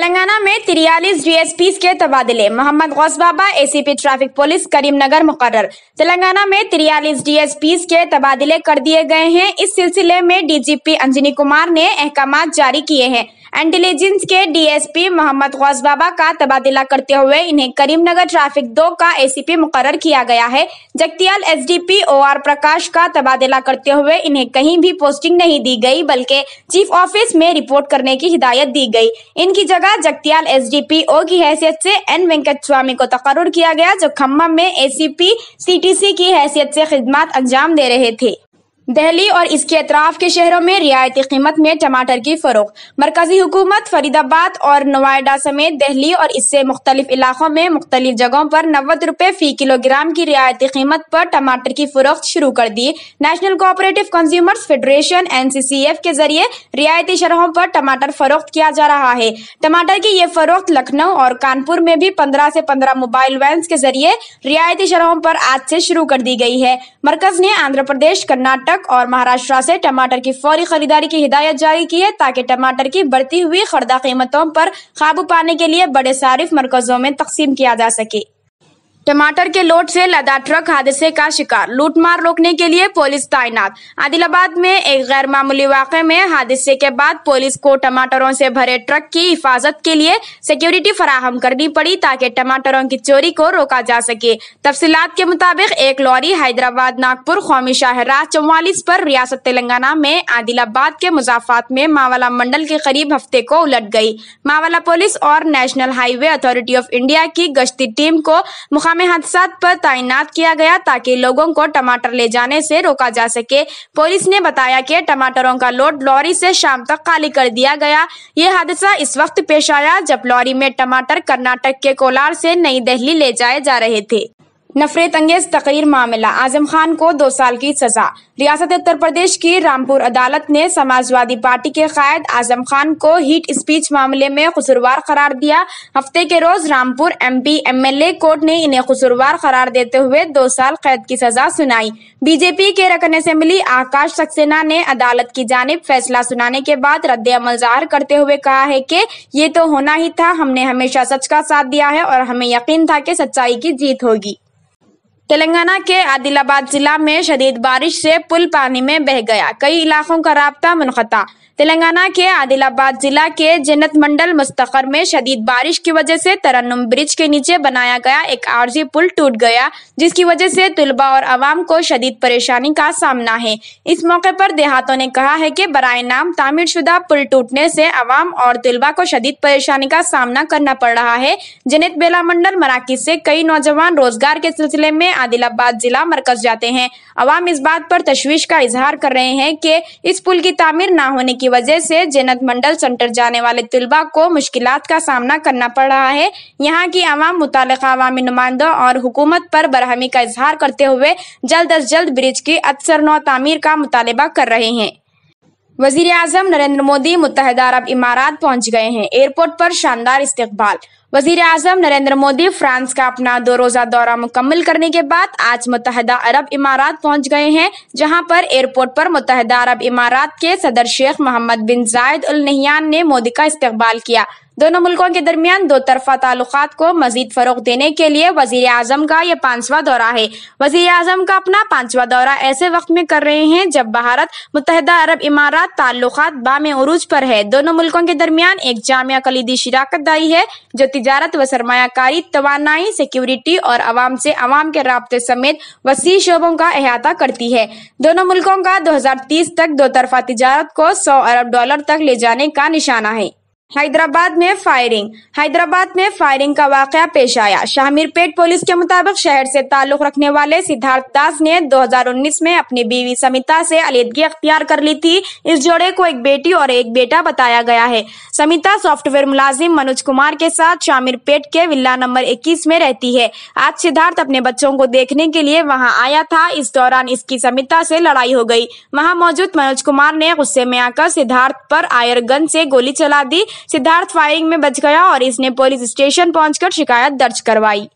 तेलंगाना में तिरयालीस डी के तबादले Mohammed Ghouse Baba ACP traffic police Karimnagar मुकर तेलंगाना में तिरयालीस डी के तबादले कर दिए गए हैं इस सिलसिले में डीजीपी अंजनी कुमार ने अहकाम जारी किए हैं इंटेलिजेंस के डीएसपी मोहम्मद गौस बाबा का तबादला करते हुए इन्हें करीमनगर ट्रैफिक दो का एसीपी मुकरर किया गया है जगतियाल एसडीपी ओआर प्रकाश का तबादला करते हुए इन्हें कहीं भी पोस्टिंग नहीं दी गई बल्कि चीफ ऑफिस में रिपोर्ट करने की हिदायत दी गई इनकी जगह जगतियाल एस ओ की हैसियत से एन वेंकट स्वामी को तकर किया गया जो खम्मा में टी सी की हैसियत से खिदमत अंजाम दे रहे थे दिल्ली और इसके अतराफ के शहरों में रियायती कीमत में टमाटर की फरोख मरकजी हुकूमत फरीदाबाद और नोएडा समेत दिल्ली और इससे मुख्तलिफ इलाकों में मुख्तलिफ जगहों पर नब्बे रुपए फी किलोग्राम की रियायती कीमत पर टमाटर की फरोख्त शुरू कर दी national cooperative consumers federation N C C F के जरिए रियायती शरहों पर टमाटर फरोख्त किया जा रहा है टमाटर की ये फरोख्त लखनऊ और कानपुर में भी पंद्रह ऐसी पंद्रह मोबाइल वैन के जरिए रियायती शरहों पर आज से शुरू कर दी गई है मरकज ने आंध्र प्रदेश कर्नाटक कर्नाटक और महाराष्ट्र से टमाटर की फौरी खरीदारी की हिदायत जारी की है ताकि टमाटर की बढ़ती हुई खरीदा कीमतों पर काबू पाने के लिए बड़े सारिफ मरकजों में तकसीम किया जा सके टमाटर के लोट से लदा ट्रक हादसे का शिकार लूटमार रोकने के लिए पुलिस तैनात आदिलाबाद में एक गैर मामूली वाक में हादसे के बाद पुलिस को टमाटरों से भरे ट्रक की हिफाजत के लिए सिक्योरिटी फराहम करनी पड़ी ताकि टमाटरों की चोरी को रोका जा सके तफसीत के मुताबिक एक लॉरी हैदराबाद नागपुर कौमी शाहराह चौवालीस पर रियासत तेलंगाना में आदिलाबाद के मुजाफात में मावला मंडल के करीब हफ्ते को उलट गयी मावला पुलिस और national highway authority of India की गश्ती टीम को मुकाम में हादसात पर तैनात किया गया ताकि लोगों को टमाटर ले जाने से रोका जा सके पुलिस ने बताया कि टमाटरों का लोड लॉरी से शाम तक खाली कर दिया गया ये हादसा इस वक्त पेश आया जब लॉरी में टमाटर कर्नाटक के कोलार से नई दिल्ली ले जाए जा रहे थे नफरत अंगेज तकरीर मामला आजम खान को दो साल की सजा रियासत उत्तर प्रदेश की रामपुर अदालत ने समाजवादी पार्टी के कायद आजम खान को हीट स्पीच मामले में कसूरवार करार दिया हफ्ते के रोज रामपुर एमपी एमएलए कोर्ट ने इन्हें कसूरवार करार देते हुए दो साल कैद की सजा सुनाई बीजेपी के रकन असम्बली आकाश सक्सेना ने अदालत की जानब फैसला सुनाने के बाद रद्द अमल जाहिर करते हुए कहा है की ये तो होना ही था हमने हमेशा सच का साथ दिया है और हमें यकीन था की सच्चाई की जीत होगी तेलंगाना के आदिलाबाद जिला में शदीद बारिश से पुल पानी में बह गया कई इलाकों का रबता मुनता तेलंगाना के आदिलाबाद जिला के जन्नत मंडल मुस्तखर में शदीद बारिश की वजह से तरन्नुम ब्रिज के नीचे बनाया गया एक आरजी पुल टूट गया जिसकी वजह से तुलबा और आवाम को शदीद परेशानी का सामना है इस मौके पर देहातों ने कहा है कि बरए नाम तामीरशुदा पुल टूटने से आवाम और तुलबा को शदीद परेशानी का सामना करना पड़ रहा है जनित बेला मंडल मराकज से कई नौजवान रोजगार के सिलसिले में आदिलाबाद जिला मरकज जाते हैं अवाम इस बात पर तशवीश का इजहार कर रहे हैं कि इस पुल की तामीर न होने की वजह से जन्नत मंडल सेंटर जाने वाले तलबा को मुश्किल का सामना करना पड़ रहा है यहाँ की आवाम मुतल अवामी नुमाइंदों और हुकूमत पर बरहमी का इजहार करते हुए जल्द अज जल्द ब्रिज की अक्सर नौ तमीर का मुतालबा कर रहे हैं वजीर अजम नरेंद्र मोदी मुतहदा अरब इमारात पहुँच गए हैं एयरपोर्ट पर शानदार इस्ते वजीर अजम नरेंद्र मोदी फ्रांस का अपना दो रोजा दौरा मुकम्मल करने के बाद आज मुतहदा अरब इमारात पहुंच गए हैं जहां पर एयरपोर्ट पर मुतहदा अरब इमारात के सदर शेख मोहम्मद बिन जायद उल नहियान ने मोदी का इस्तकबाल किया दोनों मुल्कों के दरमियान दो तरफा ताल्लुक को मजीद फरोग देने के लिए वजीर अजम का यह पांचवा दौरा है वजीर अजम का अपना पांचवा दौरा ऐसे वक्त में कर रहे हैं जब भारत मुतहदा अरब इमारात ताल्लुक बामूज पर है दोनों मुल्कों के दरमियान एक जामिया कलीदी शिराकत दारी है जो तजारत व सरमाकारी तोानाई सिक्योरिटी और आवाम से आवाम के रबते समेत वसी शोबों का अहाता करती है दोनों मुल्कों का दो हजार तीस तक दो तरफा तजारत को सौ अरब डॉलर तक ले जाने का निशाना है हैदराबाद में फायरिंग हैदराबाद में फायरिंग का वाक़ पेश आया पेट पुलिस के मुताबिक शहर से ताल्लुक़ रखने वाले सिद्धार्थ दास ने 2019 में अपनी बीवी समिता से अलीदगी अख्तियार कर ली थी इस जोड़े को एक बेटी और एक बेटा बताया गया है समिता सॉफ्टवेयर मुलाजिम मनोज कुमार के साथ पेट के विला नंबर इक्कीस में रहती है आज सिद्धार्थ अपने बच्चों को देखने के लिए वहाँ आया था इस दौरान इसकी समिता से लड़ाई हो गई वहाँ मौजूद मनोज कुमार ने गुस्से में आकर सिद्धार्थ पर गन से गोली चला दी सिद्धार्थ फायरिंग में बच गया और इसने पुलिस स्टेशन पहुंचकर शिकायत दर्ज करवाई